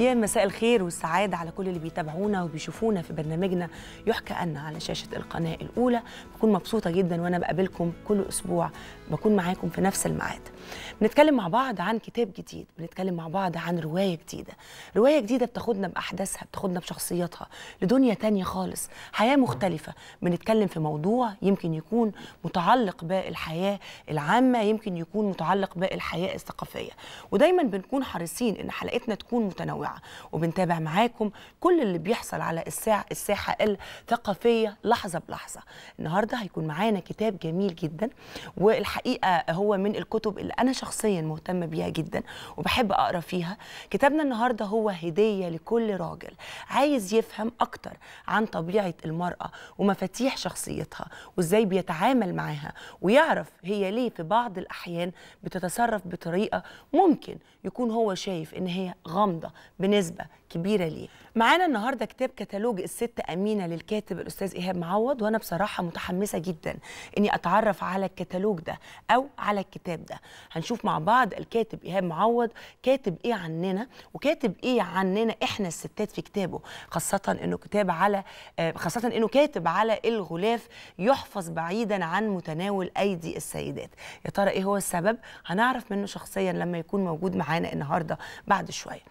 يا مساء الخير والسعادة على كل اللي بيتابعونا وبيشوفونا في برنامجنا يحكى أن على شاشة القناة الأولى بكون مبسوطة جدا وأنا بقابلكم كل أسبوع بكون معاكم في نفس الميعاد بنتكلم مع بعض عن كتاب جديد بنتكلم مع بعض عن رواية جديدة رواية جديدة بتاخدنا بأحداثها بتاخدنا بشخصياتها لدنيا تانية خالص حياة مختلفة بنتكلم في موضوع يمكن يكون متعلق بالحياة العامة يمكن يكون متعلق بالحياة الثقافية ودايما بنكون حريصين إن حلقتنا تكون متنوعة وبنتابع معاكم كل اللي بيحصل على الساعة الساحة الثقافية لحظة بلحظة النهاردة هيكون معانا كتاب جميل جدا والحقيقة هو من الكتب اللي انا شخصيا مهتمه بيها جدا وبحب اقرا فيها كتابنا النهارده هو هديه لكل راجل عايز يفهم اكتر عن طبيعه المراه ومفاتيح شخصيتها وازاي بيتعامل معاها ويعرف هي ليه في بعض الاحيان بتتصرف بطريقه ممكن يكون هو شايف ان هي غامضه بنسبه كبيره ليه معانا النهارده كتاب كتالوج الست امينه للكاتب الاستاذ ايهاب معوض وانا بصراحه متحمسه جدا اني اتعرف على الكتالوج ده او على الكتاب ده هنشوف مع بعض الكاتب ايهاب معوض كاتب ايه عننا وكاتب ايه عننا احنا الستات في كتابه خاصه انه كتاب على آه، خاصه انه كاتب على الغلاف يحفظ بعيدا عن متناول ايدي السيدات يا ترى ايه هو السبب هنعرف منه شخصيا لما يكون موجود معانا النهارده بعد شويه